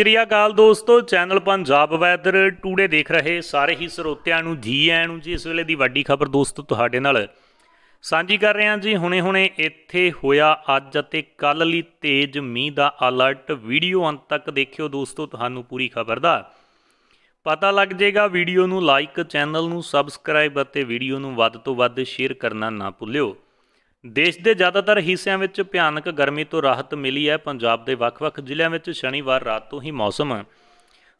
ਸ੍ਰੀ ਅਕਾਲ ਦੋਸਤੋ channel Punjab weather today ਦੇਖ ਰਹੇ ਸਾਰੇ ਹੀ ਸਰੋਤਿਆਂ ਨੂੰ ਜੀ ਆਇਆਂ ਨੂੰ ਜੀ ਇਸ ਵੇਲੇ ਦੀ ਵੱਡੀ ਖਬਰ ਦੋਸਤੋ ਤੁਹਾਡੇ ਨਾਲ ਸਾਂਝੀ ਕਰ ਰਹੇ ਹਾਂ ਜੀ ਹੁਣੇ-ਹੁਣੇ ਇੱਥੇ ਹੋਇਆ ਅੱਜ ਅਤੇ ਕੱਲ ਲਈ ਤੇਜ਼ ਮੀਂਹ ਦਾ ਅਲਰਟ ਵੀਡੀਓ ਅੰਤ ਤੱਕ ਦੇਖਿਓ ਦੋਸਤੋ ਤੁਹਾਨੂੰ ਪੂਰੀ ਖਬਰ ਦਾ ਪਤਾ ਲੱਗ ਜਾਏਗਾ ਵੀਡੀਓ ਨੂੰ ਲਾਈਕ ਚੈਨਲ ਨੂੰ ਸਬਸਕ੍ਰਾਈਬ ਅਤੇ ਵੀਡੀਓ ਨੂੰ ਵੱਧ ਤੋਂ ਵੱਧ ਸ਼ੇਅਰ ਕਰਨਾ ਨਾ ਭੁੱਲਿਓ ਦੇਸ਼ ਦੇ ਜ਼ਿਆਦਾਤਰ ਹਿੱਸਿਆਂ ਵਿੱਚ ਭਿਆਨਕ ਗਰਮੀ ਤੋਂ ਰਾਹਤ ਮਿਲੀ ਹੈ ਪੰਜਾਬ ਦੇ ਵੱਖ-ਵੱਖ ਜ਼ਿਲ੍ਹਿਆਂ ਵਿੱਚ ਸ਼ਨੀਵਾਰ ਰਾਤ ਤੋਂ ਹੀ ਮੌਸਮ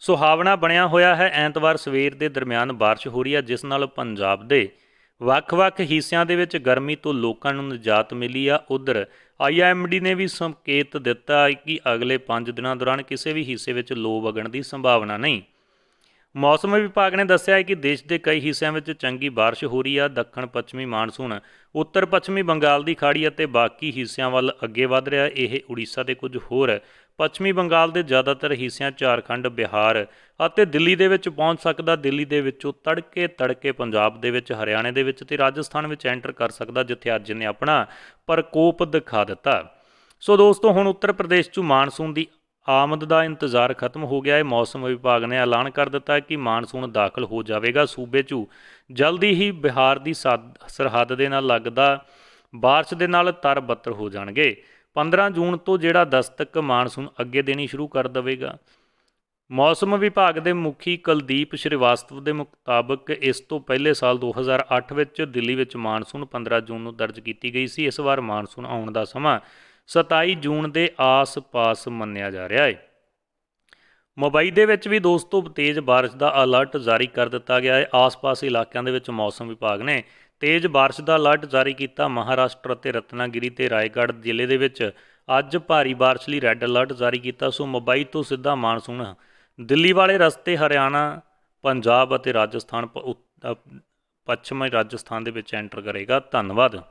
ਸੁਹਾਵਣਾ ਬਣਿਆ ਹੋਇਆ ਹੈ ਐਤਵਾਰ ਸਵੇਰ ਦੇ ਦਰਮਿਆਨ بارش ਹੋ ਰਹੀ ਹੈ ਜਿਸ ਨਾਲ ਪੰਜਾਬ ਦੇ ਵੱਖ-ਵੱਖ ਹਿੱਸਿਆਂ ਦੇ ਵਿੱਚ ਗਰਮੀ ਤੋਂ ਲੋਕਾਂ ਨੂੰ ਨਜਾਤ ਮਿਲੀ ਆ ਉਧਰ ਆਈਐਮਡੀ ਨੇ ਵੀ ਸੰਕੇਤ ਦਿੱਤਾ ਕਿ ਅਗਲੇ 5 ਦਿਨਾਂ ਦੌਰਾਨ ਕਿਸੇ ਵੀ ਹਿੱਸੇ ਵਿੱਚ ਲੋ ਵਗਣ ਦੀ ਸੰਭਾਵਨਾ ਨਹੀਂ ਮੌਸਮ ਵਿਭਾਗ ਨੇ ਦੱਸਿਆ ਹੈ ਕਿ ਦੇਸ਼ ਦੇ ਕਈ ਹਿੱਸਿਆਂ ਵਿੱਚ ਚੰਗੀ ਬਾਰਿਸ਼ ਹੋ ਰਹੀ ਆ ਦੱਖਣ ਪੱਛਮੀ ਮਾਨਸੂਨ ਉੱਤਰ ਪੱਛਮੀ ਬੰਗਾਲ ਦੀ ਖਾੜੀ ਅਤੇ ਬਾਕੀ ਹਿੱਸਿਆਂ ਵੱਲ ਅੱਗੇ ਵਧ ਰਿਹਾ ਇਹ ਉੜੀਸਾ ਦੇ ਕੁਝ ਹੋਰ ਪੱਛਮੀ ਬੰਗਾਲ ਦੇ ਜ਼ਿਆਦਾਤਰ ਹਿੱਸਿਆਂ ਝਾਰਖੰਡ ਬਿਹਾਰ ਅਤੇ ਦਿੱਲੀ ਦੇ ਵਿੱਚ ਪਹੁੰਚ ਸਕਦਾ ਦਿੱਲੀ ਦੇ ਵਿੱਚੋਂ ਤੜਕੇ ਤੜਕੇ ਪੰਜਾਬ ਦੇ ਵਿੱਚ ਹਰਿਆਣੇ ਦੇ ਵਿੱਚ ਤੇ ਰਾਜਸਥਾਨ ਵਿੱਚ ਐਂਟਰ ਕਰ ਸਕਦਾ ਜਿੱਥੇ ਅੱਜ ਨੇ ਆਪਣਾ ਪ੍ਰਕੋਪ ਦਿਖਾ ਦਿੱਤਾ ਸੋ ਦੋਸਤੋ ਹੁਣ ਉੱਤਰ ਪ੍ਰਦੇਸ਼ 'ਚ ਮਾਨਸੂਨ ਦੀ ਆਮਦ ਦਾ ਇੰਤਜ਼ਾਰ ਖਤਮ ਹੋ ਗਿਆ ਹੈ ਮੌਸਮ ਵਿਭਾਗ ਨੇ ਐਲਾਨ ਕਰ ਦਿੱਤਾ ਹੈ ਕਿ ਮਾਨਸੂਨ ਦਾਖਲ ਹੋ ਜਾਵੇਗਾ ਸੂਬੇ 'ਚ ਜਲਦੀ ਹੀ ਬਿਹਾਰ ਦੀ ਸਰਹੱਦ ਦੇ ਨਾਲ ਲੱਗਦਾ بارش ਦੇ ਨਾਲ ਤਰ ਬੱਤਰ ਹੋ ਜਾਣਗੇ 15 ਜੂਨ ਤੋਂ ਜਿਹੜਾ ਦਸਤਕ ਮਾਨਸੂਨ ਅੱਗੇ ਦੇਣੀ ਸ਼ੁਰੂ ਕਰ ਦੇਵੇਗਾ ਮੌਸਮ ਵਿਭਾਗ ਦੇ ਮੁਖੀ ਕੁਲਦੀਪ ਸ਼੍ਰੀਵਾਸਤਵ ਦੇ ਮੁਤਾਬਕ ਇਸ ਤੋਂ ਪਹਿਲੇ ਸਾਲ 2008 ਵਿੱਚ ਦਿੱਲੀ ਵਿੱਚ ਮਾਨਸੂਨ 15 ਜੂਨ ਨੂੰ ਦਰਜ ਕੀਤੀ ਗਈ ਸੀ ਇਸ ਵਾਰ ਮਾਨਸੂਨ ਆਉਣ ਦਾ ਸਮਾਂ 27 ਜੂਨ ਦੇ ਆਸ-ਪਾਸ ਮੰਨਿਆ ਜਾ ਰਿਹਾ ਹੈ ਮੁੰਬਈ ਦੇ ਵਿੱਚ ਵੀ ਦੋਸਤੋ ਤੇਜ਼ بارش ਦਾ ਅਲਰਟ ਜਾਰੀ ਕਰ ਦਿੱਤਾ ਗਿਆ ਹੈ ਆਸ-ਪਾਸ ਇਲਾਕਿਆਂ ਦੇ ਵਿੱਚ ਮੌਸਮ ਵਿਭਾਗ ਨੇ ਤੇਜ਼ بارش ਦਾ ਅਲਰਟ ਜਾਰੀ ਕੀਤਾ ਮਹਾਰਾਸ਼ਟਰ ਅਤੇ ਰਤਨਾਗਿਰੀ ਤੇ ਰਾਏਗੜ੍ਹ ਜ਼ਿਲ੍ਹੇ ਦੇ ਵਿੱਚ ਅੱਜ ਭਾਰੀ بارش ਲਈ ਰੈੱਡ ਅਲਰਟ ਜਾਰੀ ਕੀਤਾ ਸੋ ਮੁੰਬਈ ਤੋਂ ਸਿੱਧਾ ਮਾਨਸੂਨ ਦਿੱਲੀ ਵਾਲੇ ਰਸਤੇ ਹਰਿਆਣਾ ਪੰਜਾਬ ਅਤੇ ਰਾਜਸਥਾਨ ਪੱਛਮੀ ਰਾਜਸਥਾਨ ਦੇ ਵਿੱਚ ਐਂਟਰ ਕਰੇਗਾ ਧੰਨਵਾਦ